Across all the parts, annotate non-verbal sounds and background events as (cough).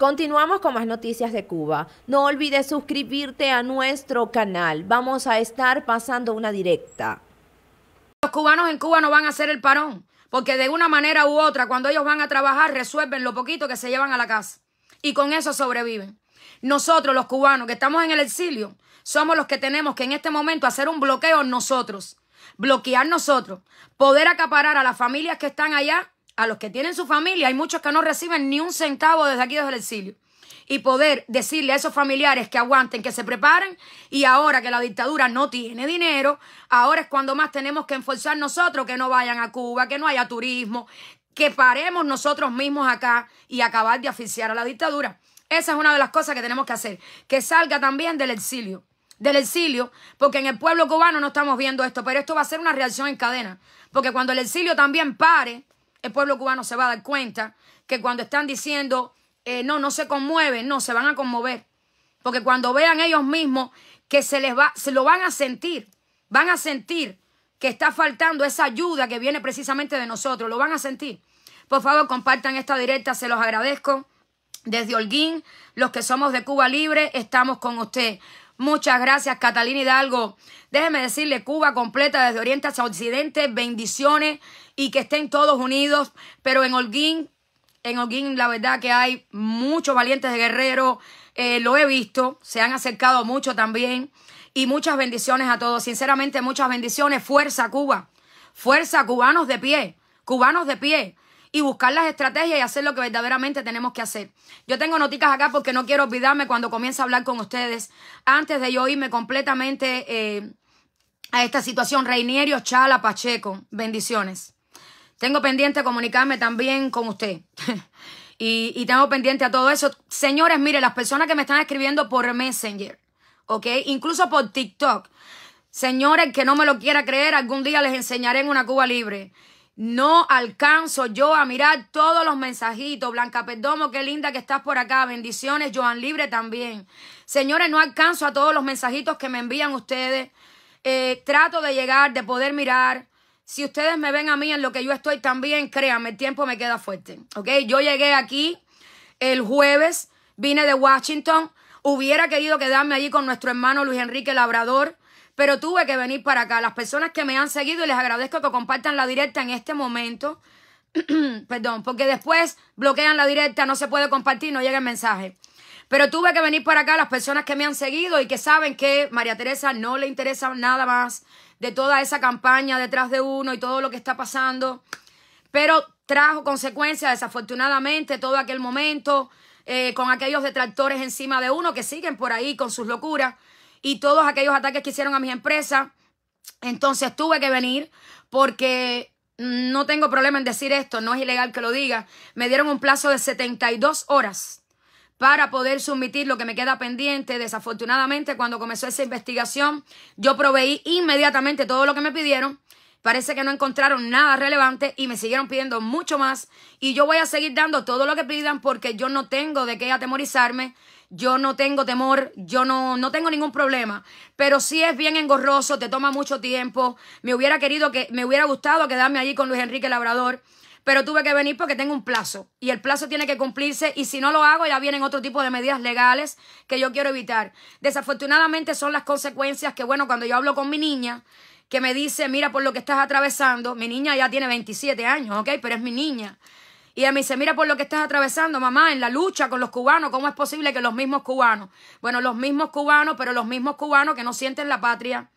Continuamos con más noticias de Cuba. No olvides suscribirte a nuestro canal. Vamos a estar pasando una directa. Los cubanos en Cuba no van a hacer el parón, porque de una manera u otra, cuando ellos van a trabajar, resuelven lo poquito que se llevan a la casa. Y con eso sobreviven. Nosotros, los cubanos que estamos en el exilio, somos los que tenemos que en este momento hacer un bloqueo nosotros, bloquear nosotros, poder acaparar a las familias que están allá a los que tienen su familia, hay muchos que no reciben ni un centavo desde aquí, desde el exilio. Y poder decirle a esos familiares que aguanten, que se preparen, y ahora que la dictadura no tiene dinero, ahora es cuando más tenemos que enforzar nosotros que no vayan a Cuba, que no haya turismo, que paremos nosotros mismos acá y acabar de asfixiar a la dictadura. Esa es una de las cosas que tenemos que hacer, que salga también del exilio del exilio, porque en el pueblo cubano no estamos viendo esto, pero esto va a ser una reacción en cadena, porque cuando el exilio también pare, el pueblo cubano se va a dar cuenta que cuando están diciendo, eh, no, no se conmueven, no, se van a conmover. Porque cuando vean ellos mismos que se les va, se lo van a sentir, van a sentir que está faltando esa ayuda que viene precisamente de nosotros, lo van a sentir. Por favor, compartan esta directa, se los agradezco. Desde Holguín, los que somos de Cuba Libre, estamos con usted. Muchas gracias, Catalina Hidalgo. Déjeme decirle, Cuba completa desde Oriente hasta Occidente, bendiciones y que estén todos unidos. Pero en Holguín, en Holguín la verdad que hay muchos valientes guerreros, Guerrero. Eh, lo he visto, se han acercado mucho también. Y muchas bendiciones a todos, sinceramente muchas bendiciones. Fuerza Cuba, fuerza cubanos de pie, cubanos de pie y buscar las estrategias y hacer lo que verdaderamente tenemos que hacer. Yo tengo noticias acá porque no quiero olvidarme cuando comience a hablar con ustedes. Antes de yo irme completamente eh, a esta situación, Reinierio Chala Pacheco, bendiciones. Tengo pendiente comunicarme también con usted. (laughs) y, y tengo pendiente a todo eso. Señores, mire, las personas que me están escribiendo por Messenger, ¿ok? Incluso por TikTok. Señores, que no me lo quiera creer, algún día les enseñaré en una Cuba libre. No alcanzo yo a mirar todos los mensajitos. Blanca Perdomo, qué linda que estás por acá. Bendiciones, Joan Libre también. Señores, no alcanzo a todos los mensajitos que me envían ustedes. Eh, trato de llegar, de poder mirar. Si ustedes me ven a mí en lo que yo estoy también, créanme, el tiempo me queda fuerte. ¿Ok? Yo llegué aquí el jueves, vine de Washington. Hubiera querido quedarme allí con nuestro hermano Luis Enrique Labrador pero tuve que venir para acá. Las personas que me han seguido, y les agradezco que compartan la directa en este momento. (clears throat) Perdón, porque después bloquean la directa, no se puede compartir, no llega el mensaje. Pero tuve que venir para acá las personas que me han seguido y que saben que María Teresa no le interesa nada más de toda esa campaña detrás de uno y todo lo que está pasando. Pero trajo consecuencias, desafortunadamente, todo aquel momento, eh, con aquellos detractores encima de uno que siguen por ahí con sus locuras y todos aquellos ataques que hicieron a mi empresa, Entonces tuve que venir porque no tengo problema en decir esto, no es ilegal que lo diga. Me dieron un plazo de 72 horas para poder submitir lo que me queda pendiente. Desafortunadamente, cuando comenzó esa investigación, yo proveí inmediatamente todo lo que me pidieron Parece que no encontraron nada relevante y me siguieron pidiendo mucho más. Y yo voy a seguir dando todo lo que pidan porque yo no tengo de qué atemorizarme. Yo no tengo temor, yo no, no tengo ningún problema. Pero sí es bien engorroso, te toma mucho tiempo. Me hubiera querido que, me hubiera gustado quedarme allí con Luis Enrique Labrador pero tuve que venir porque tengo un plazo y el plazo tiene que cumplirse y si no lo hago ya vienen otro tipo de medidas legales que yo quiero evitar. Desafortunadamente son las consecuencias que, bueno, cuando yo hablo con mi niña, que me dice, mira, por lo que estás atravesando, mi niña ya tiene 27 años, ¿ok? Pero es mi niña. Y ella me dice, mira por lo que estás atravesando, mamá, en la lucha con los cubanos, ¿cómo es posible que los mismos cubanos, bueno, los mismos cubanos, pero los mismos cubanos que no sienten la patria,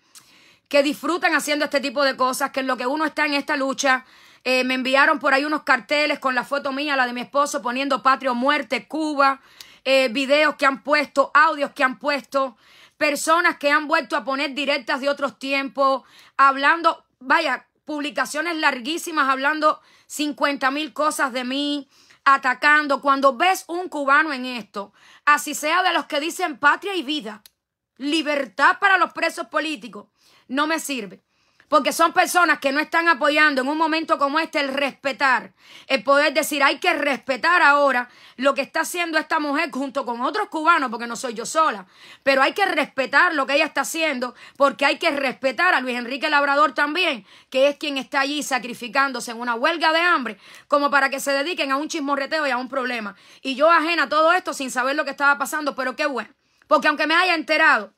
que disfrutan haciendo este tipo de cosas, que en lo que uno está en esta lucha, eh, me enviaron por ahí unos carteles con la foto mía, la de mi esposo, poniendo patria o muerte, Cuba, eh, videos que han puesto, audios que han puesto, personas que han vuelto a poner directas de otros tiempos, hablando, vaya, publicaciones larguísimas, hablando cincuenta mil cosas de mí, atacando. Cuando ves un cubano en esto, así sea de los que dicen patria y vida, libertad para los presos políticos, no me sirve porque son personas que no están apoyando en un momento como este el respetar, el poder decir, hay que respetar ahora lo que está haciendo esta mujer junto con otros cubanos, porque no soy yo sola, pero hay que respetar lo que ella está haciendo, porque hay que respetar a Luis Enrique Labrador también, que es quien está allí sacrificándose en una huelga de hambre, como para que se dediquen a un chismorreteo y a un problema. Y yo ajena a todo esto sin saber lo que estaba pasando, pero qué bueno, porque aunque me haya enterado,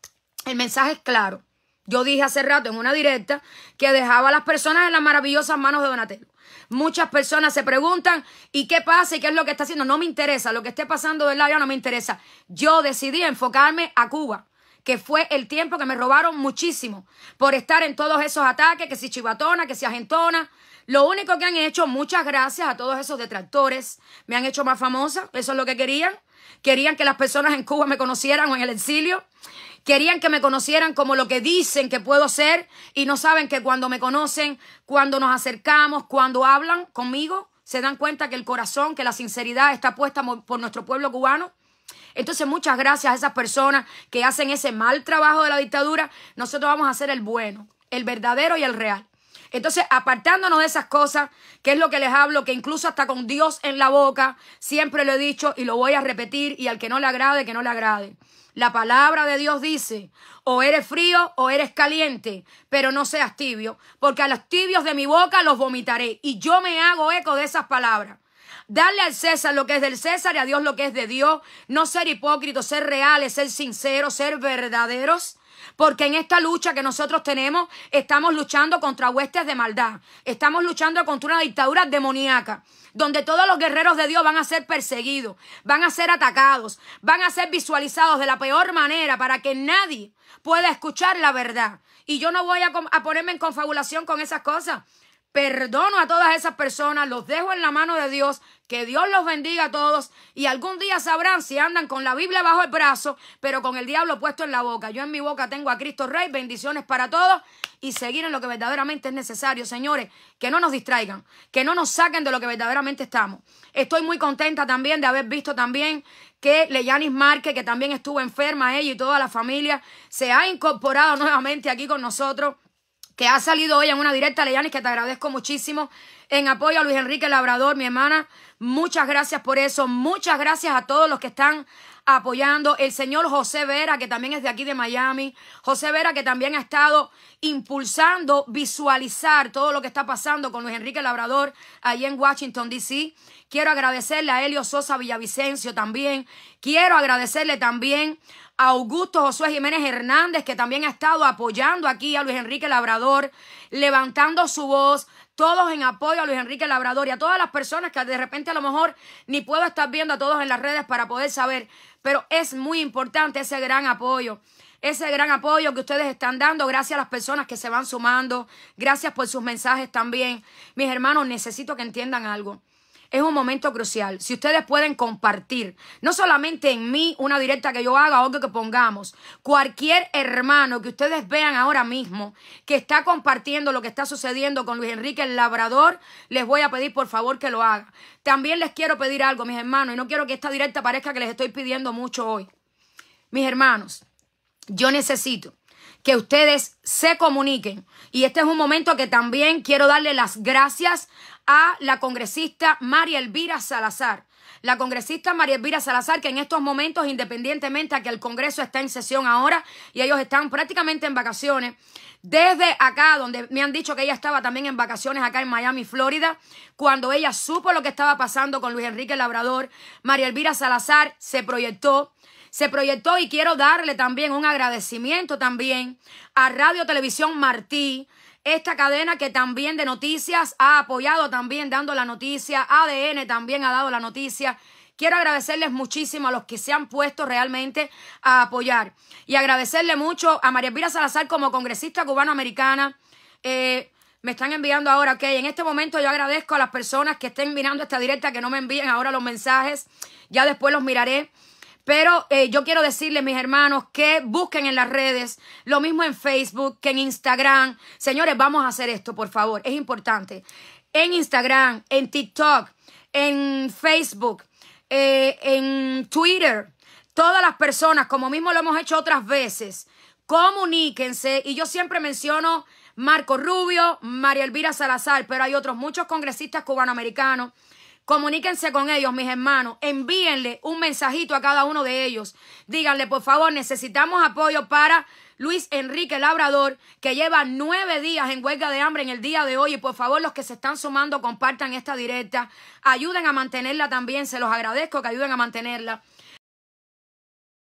el mensaje es claro. Yo dije hace rato en una directa que dejaba a las personas en las maravillosas manos de Donatello. Muchas personas se preguntan, ¿y qué pasa? ¿Y qué es lo que está haciendo? No me interesa, lo que esté pasando del Ya no me interesa. Yo decidí enfocarme a Cuba que fue el tiempo que me robaron muchísimo por estar en todos esos ataques, que si chivatona, que si agentona. Lo único que han hecho, muchas gracias a todos esos detractores, me han hecho más famosa, eso es lo que querían. Querían que las personas en Cuba me conocieran o en el exilio. Querían que me conocieran como lo que dicen que puedo ser y no saben que cuando me conocen, cuando nos acercamos, cuando hablan conmigo, se dan cuenta que el corazón, que la sinceridad está puesta por nuestro pueblo cubano. Entonces, muchas gracias a esas personas que hacen ese mal trabajo de la dictadura. Nosotros vamos a hacer el bueno, el verdadero y el real. Entonces, apartándonos de esas cosas, que es lo que les hablo, que incluso hasta con Dios en la boca, siempre lo he dicho y lo voy a repetir, y al que no le agrade, que no le agrade. La palabra de Dios dice, o eres frío o eres caliente, pero no seas tibio, porque a los tibios de mi boca los vomitaré. Y yo me hago eco de esas palabras. Darle al César lo que es del César y a Dios lo que es de Dios. No ser hipócritos, ser reales, ser sinceros, ser verdaderos. Porque en esta lucha que nosotros tenemos, estamos luchando contra huestes de maldad. Estamos luchando contra una dictadura demoníaca, donde todos los guerreros de Dios van a ser perseguidos, van a ser atacados, van a ser visualizados de la peor manera para que nadie pueda escuchar la verdad. Y yo no voy a, a ponerme en confabulación con esas cosas. Perdono a todas esas personas, los dejo en la mano de Dios, que Dios los bendiga a todos y algún día sabrán si andan con la Biblia bajo el brazo, pero con el diablo puesto en la boca. Yo en mi boca tengo a Cristo Rey, bendiciones para todos y seguir en lo que verdaderamente es necesario, señores, que no nos distraigan, que no nos saquen de lo que verdaderamente estamos. Estoy muy contenta también de haber visto también que Leyanis Márquez, que también estuvo enferma ella y toda la familia, se ha incorporado nuevamente aquí con nosotros que ha salido hoy en una directa, Leyanis, que te agradezco muchísimo en apoyo a Luis Enrique Labrador, mi hermana. Muchas gracias por eso. Muchas gracias a todos los que están apoyando. El señor José Vera, que también es de aquí de Miami. José Vera, que también ha estado impulsando, visualizar todo lo que está pasando con Luis Enrique Labrador ...ahí en Washington, D.C. Quiero agradecerle a Elio Sosa Villavicencio también. Quiero agradecerle también a Augusto Josué Jiménez Hernández, que también ha estado apoyando aquí a Luis Enrique Labrador, levantando su voz, todos en apoyo a Luis Enrique Labrador y a todas las personas que de repente a lo mejor ni puedo estar viendo a todos en las redes para poder saber, pero es muy importante ese gran apoyo ese gran apoyo que ustedes están dando. Gracias a las personas que se van sumando. Gracias por sus mensajes también. Mis hermanos, necesito que entiendan algo es un momento crucial. Si ustedes pueden compartir, no solamente en mí, una directa que yo haga, o que pongamos, cualquier hermano que ustedes vean ahora mismo que está compartiendo lo que está sucediendo con Luis Enrique el Labrador, les voy a pedir por favor que lo haga. También les quiero pedir algo, mis hermanos, y no quiero que esta directa parezca que les estoy pidiendo mucho hoy. Mis hermanos, yo necesito que ustedes se comuniquen. Y este es un momento que también quiero darle las gracias a la congresista María Elvira Salazar. La congresista María Elvira Salazar, que en estos momentos, independientemente a que el Congreso está en sesión ahora y ellos están prácticamente en vacaciones, desde acá, donde me han dicho que ella estaba también en vacaciones acá en Miami, Florida, cuando ella supo lo que estaba pasando con Luis Enrique Labrador, María Elvira Salazar se proyectó se proyectó y quiero darle también un agradecimiento también a Radio Televisión Martí, esta cadena que también de noticias ha apoyado también dando la noticia, ADN también ha dado la noticia. Quiero agradecerles muchísimo a los que se han puesto realmente a apoyar y agradecerle mucho a María Pira Salazar como congresista cubano americana eh, me están enviando ahora, ok, en este momento yo agradezco a las personas que estén mirando esta directa, que no me envíen ahora los mensajes, ya después los miraré. Pero eh, yo quiero decirles, mis hermanos, que busquen en las redes, lo mismo en Facebook, que en Instagram. Señores, vamos a hacer esto, por favor, es importante. En Instagram, en TikTok, en Facebook, eh, en Twitter, todas las personas, como mismo lo hemos hecho otras veces, comuníquense. Y yo siempre menciono Marco Rubio, María Elvira Salazar, pero hay otros muchos congresistas cubanoamericanos Comuníquense con ellos, mis hermanos. Envíenle un mensajito a cada uno de ellos. Díganle, por favor, necesitamos apoyo para Luis Enrique Labrador, que lleva nueve días en huelga de hambre en el día de hoy. Y por favor, los que se están sumando, compartan esta directa. Ayuden a mantenerla también. Se los agradezco que ayuden a mantenerla.